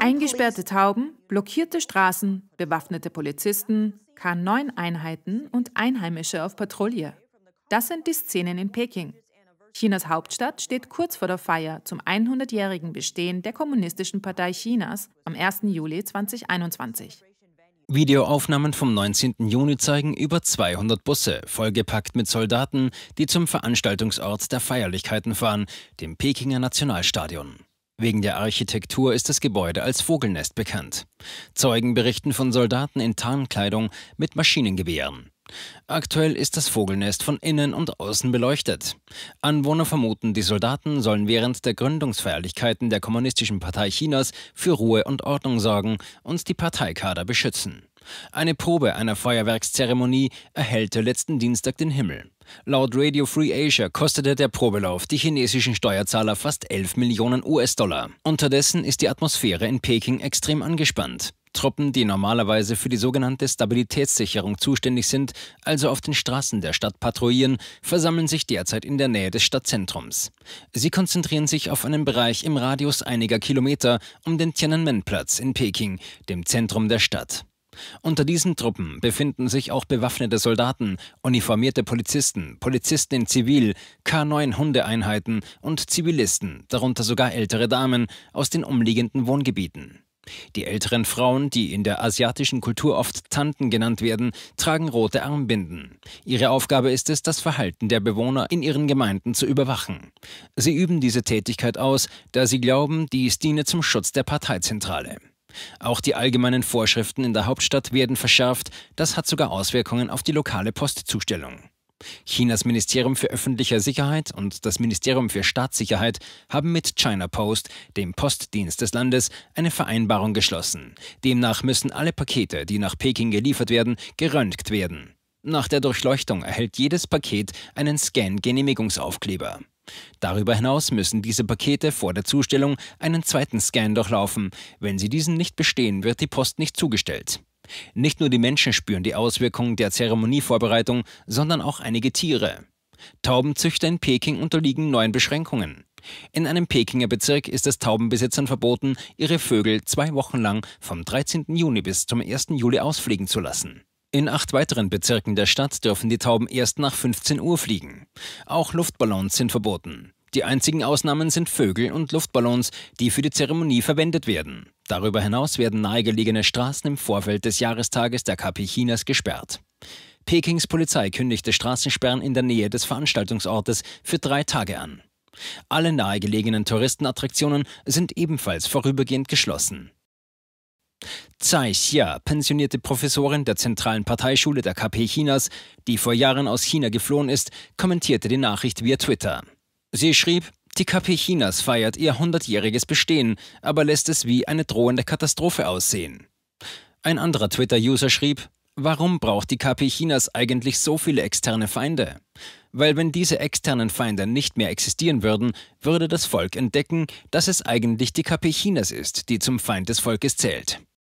Eingesperrte Tauben, blockierte Straßen, bewaffnete Polizisten, K9-Einheiten und Einheimische auf Patrouille. Das sind die Szenen in Peking. Chinas Hauptstadt steht kurz vor der Feier zum 100-jährigen Bestehen der Kommunistischen Partei Chinas am 1. Juli 2021. Videoaufnahmen vom 19. Juni zeigen über 200 Busse, vollgepackt mit Soldaten, die zum Veranstaltungsort der Feierlichkeiten fahren, dem Pekinger Nationalstadion. Wegen der Architektur ist das Gebäude als Vogelnest bekannt. Zeugen berichten von Soldaten in Tarnkleidung mit Maschinengewehren. Aktuell ist das Vogelnest von innen und außen beleuchtet. Anwohner vermuten, die Soldaten sollen während der Gründungsfeierlichkeiten der Kommunistischen Partei Chinas für Ruhe und Ordnung sorgen und die Parteikader beschützen. Eine Probe einer Feuerwerkszeremonie erhellte letzten Dienstag den Himmel. Laut Radio Free Asia kostete der Probelauf die chinesischen Steuerzahler fast 11 Millionen US-Dollar. Unterdessen ist die Atmosphäre in Peking extrem angespannt. Truppen, die normalerweise für die sogenannte Stabilitätssicherung zuständig sind, also auf den Straßen der Stadt patrouillieren, versammeln sich derzeit in der Nähe des Stadtzentrums. Sie konzentrieren sich auf einen Bereich im Radius einiger Kilometer um den Tiananmen-Platz in Peking, dem Zentrum der Stadt. Unter diesen Truppen befinden sich auch bewaffnete Soldaten, uniformierte Polizisten, Polizisten in Zivil, K9-Hundeeinheiten und Zivilisten, darunter sogar ältere Damen aus den umliegenden Wohngebieten. Die älteren Frauen, die in der asiatischen Kultur oft Tanten genannt werden, tragen rote Armbinden. Ihre Aufgabe ist es, das Verhalten der Bewohner in ihren Gemeinden zu überwachen. Sie üben diese Tätigkeit aus, da sie glauben, dies diene zum Schutz der Parteizentrale. Auch die allgemeinen Vorschriften in der Hauptstadt werden verschärft. Das hat sogar Auswirkungen auf die lokale Postzustellung. Chinas Ministerium für öffentliche Sicherheit und das Ministerium für Staatssicherheit haben mit China Post, dem Postdienst des Landes, eine Vereinbarung geschlossen. Demnach müssen alle Pakete, die nach Peking geliefert werden, geröntgt werden. Nach der Durchleuchtung erhält jedes Paket einen Scan-Genehmigungsaufkleber. Darüber hinaus müssen diese Pakete vor der Zustellung einen zweiten Scan durchlaufen. Wenn sie diesen nicht bestehen, wird die Post nicht zugestellt. Nicht nur die Menschen spüren die Auswirkungen der Zeremonievorbereitung, sondern auch einige Tiere. Taubenzüchter in Peking unterliegen neuen Beschränkungen. In einem Pekinger Bezirk ist es Taubenbesitzern verboten, ihre Vögel zwei Wochen lang vom 13. Juni bis zum 1. Juli ausfliegen zu lassen. In acht weiteren Bezirken der Stadt dürfen die Tauben erst nach 15 Uhr fliegen. Auch Luftballons sind verboten. Die einzigen Ausnahmen sind Vögel und Luftballons, die für die Zeremonie verwendet werden. Darüber hinaus werden nahegelegene Straßen im Vorfeld des Jahrestages der KP Chinas gesperrt. Pekings Polizei kündigte Straßensperren in der Nähe des Veranstaltungsortes für drei Tage an. Alle nahegelegenen Touristenattraktionen sind ebenfalls vorübergehend geschlossen. Tsai Xia, pensionierte Professorin der Zentralen Parteischule der KP Chinas, die vor Jahren aus China geflohen ist, kommentierte die Nachricht via Twitter. Sie schrieb, die KP Chinas feiert ihr 100-jähriges Bestehen, aber lässt es wie eine drohende Katastrophe aussehen. Ein anderer Twitter-User schrieb, warum braucht die KP Chinas eigentlich so viele externe Feinde? Weil wenn diese externen Feinde nicht mehr existieren würden, würde das Volk entdecken, dass es eigentlich die KP Chinas ist, die zum Feind des Volkes zählt.